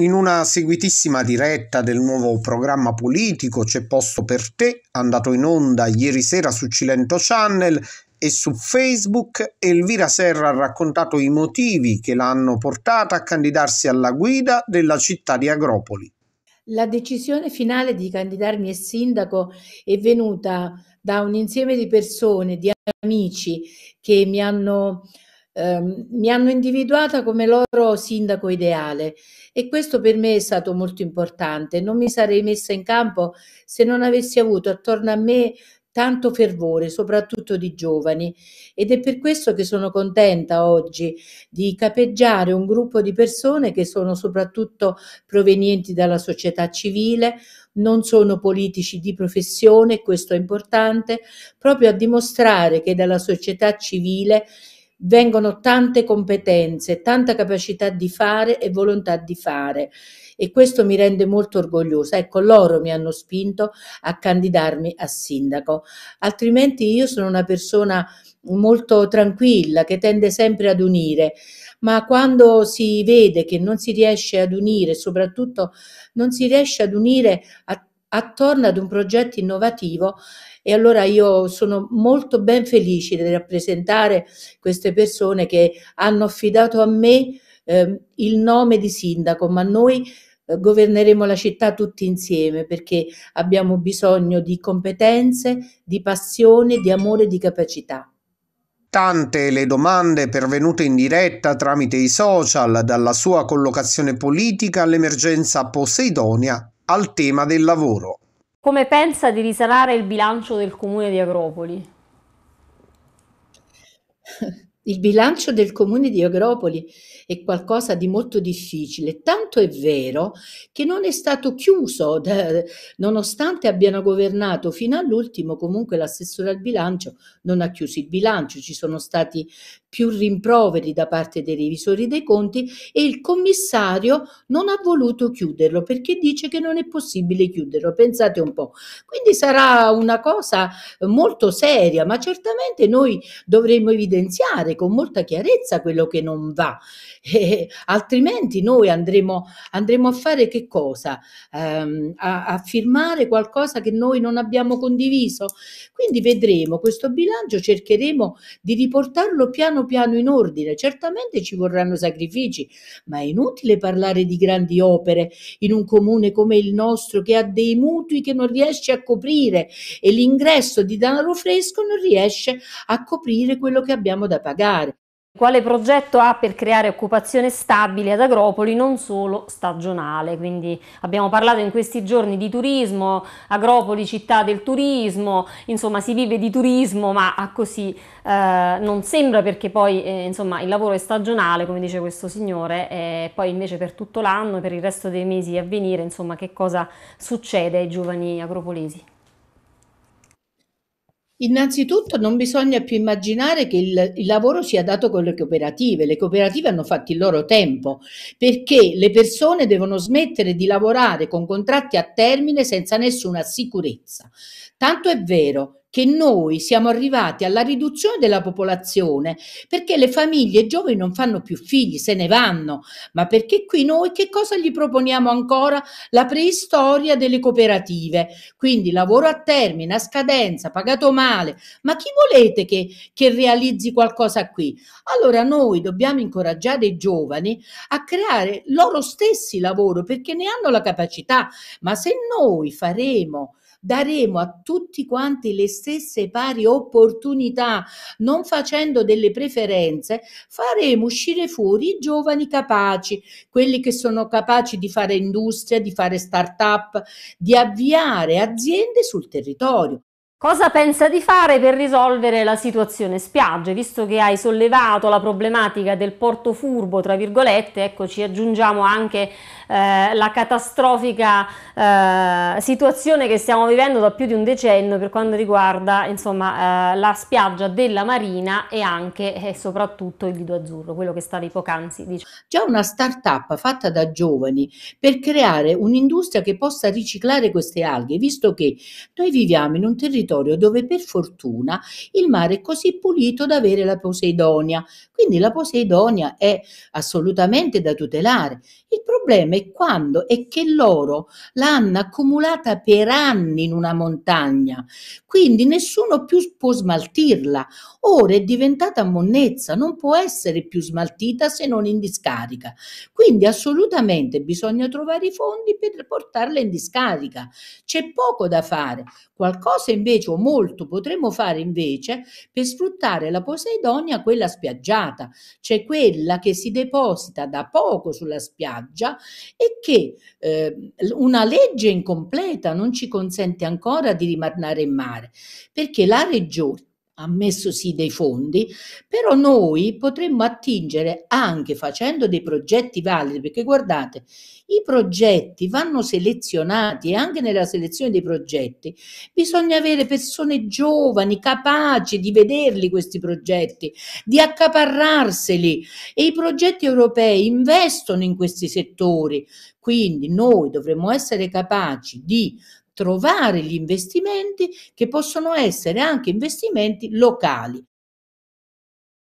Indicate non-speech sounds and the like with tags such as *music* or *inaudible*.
In una seguitissima diretta del nuovo programma politico C'è posto per te, andato in onda ieri sera su Cilento Channel e su Facebook, Elvira Serra ha raccontato i motivi che l'hanno portata a candidarsi alla guida della città di Agropoli. La decisione finale di candidarmi a sindaco è venuta da un insieme di persone, di amici che mi hanno Ehm, mi hanno individuata come loro sindaco ideale e questo per me è stato molto importante. Non mi sarei messa in campo se non avessi avuto attorno a me tanto fervore, soprattutto di giovani. Ed è per questo che sono contenta oggi di capeggiare un gruppo di persone che sono soprattutto provenienti dalla società civile, non sono politici di professione, questo è importante, proprio a dimostrare che dalla società civile vengono tante competenze, tanta capacità di fare e volontà di fare e questo mi rende molto orgogliosa. Ecco, loro mi hanno spinto a candidarmi a sindaco, altrimenti io sono una persona molto tranquilla che tende sempre ad unire, ma quando si vede che non si riesce ad unire, soprattutto non si riesce ad unire a attorno ad un progetto innovativo e allora io sono molto ben felice di rappresentare queste persone che hanno affidato a me eh, il nome di sindaco, ma noi eh, governeremo la città tutti insieme perché abbiamo bisogno di competenze, di passione, di amore, e di capacità. Tante le domande pervenute in diretta tramite i social, dalla sua collocazione politica all'emergenza Poseidonia al tema del lavoro. Come pensa di risanare il bilancio del comune di Agropoli? *laughs* Il bilancio del comune di Agropoli è qualcosa di molto difficile, tanto è vero che non è stato chiuso, *laughs* da, nonostante abbiano governato fino all'ultimo, comunque l'assessore al bilancio non ha chiuso il bilancio, ci sono stati più rimproveri da parte dei revisori dei conti e il commissario non ha voluto chiuderlo perché dice che non è possibile chiuderlo, pensate un po'. Quindi sarà una cosa molto seria, ma certamente noi dovremmo evidenziare con molta chiarezza quello che non va, *laughs* e, eh, altrimenti noi andremo, andremo, a fare che cosa? Ehm, a, a firmare qualcosa che noi non abbiamo condiviso. Quindi vedremo questo bilancio, cercheremo di riportarlo piano piano in ordine. Certamente ci vorranno sacrifici, ma è inutile parlare di grandi opere in un comune come il nostro che ha dei mutui che non riesce a coprire e l'ingresso di denaro fresco non riesce a coprire quello che abbiamo da pagare allargare. Quale progetto ha per creare occupazione stabile ad Agropoli, non solo stagionale? Quindi abbiamo parlato in questi giorni di turismo, Agropoli città del turismo, insomma si vive di turismo, ma così eh, non sembra perché poi eh, insomma, il lavoro è stagionale, come dice questo signore, e poi invece per tutto l'anno, per il resto dei mesi a venire, insomma che cosa succede ai giovani agropolesi? Innanzitutto non bisogna più immaginare che il, il, lavoro sia dato con le cooperative, le cooperative hanno fatto il loro tempo perché le persone devono smettere di lavorare con contratti a termine senza nessuna sicurezza, Tanto è vero che noi siamo arrivati alla riduzione della popolazione perché le famiglie giovani non fanno più figli, se ne vanno, ma perché qui noi che cosa gli proponiamo ancora? La preistoria delle cooperative, quindi lavoro a termine, a scadenza, pagato male, ma chi volete che, che realizzi qualcosa qui? Allora noi dobbiamo incoraggiare i giovani a creare loro stessi lavoro perché ne hanno la capacità, ma se noi faremo daremo a tutti quanti le stesse pari opportunità, non facendo delle preferenze, faremo uscire fuori i giovani capaci, quelli che sono capaci di fare industria, di fare start-up, di avviare aziende sul territorio. Cosa pensa di fare per risolvere la situazione spiagge? Visto che hai sollevato la problematica del porto furbo, tra virgolette, ecco, ci aggiungiamo anche eh, la catastrofica eh, situazione che stiamo vivendo da più di un decennio per quanto riguarda insomma, eh, la spiaggia della Marina e anche e eh, soprattutto il Lido Azzurro, quello che stavi poc'anzi dicendo. C'è una start-up fatta da giovani per creare un'industria che possa riciclare queste alghe, visto che noi viviamo in un territorio territorio dove per fortuna il mare è così pulito da avere la Poseidonia. Quindi la Poseidonia è assolutamente da tutelare. Il problema è quando è che loro l'hanno accumulata per anni in una montagna, quindi nessuno più può smaltirla. Ora è diventata monnezza, non può essere più smaltita se non in discarica. Quindi assolutamente bisogna trovare i fondi per portarla in discarica. C'è poco da fare. Qualcosa invece invece o molto potremmo fare invece per sfruttare la Poseidonia, quella spiaggiata, cioè quella che si deposita da poco sulla spiaggia e che eh, una legge incompleta non ci consente ancora di rimanere in mare, perché la regione ammesso sì dei fondi, però noi potremmo attingere anche facendo dei progetti validi, perché guardate, i progetti vanno selezionati e anche nella selezione dei progetti bisogna avere persone giovani, capaci di vederli questi progetti, di accaparrarseli e i progetti europei investono in questi settori, quindi noi dovremmo essere capaci di trovare gli investimenti che possono essere anche investimenti locali,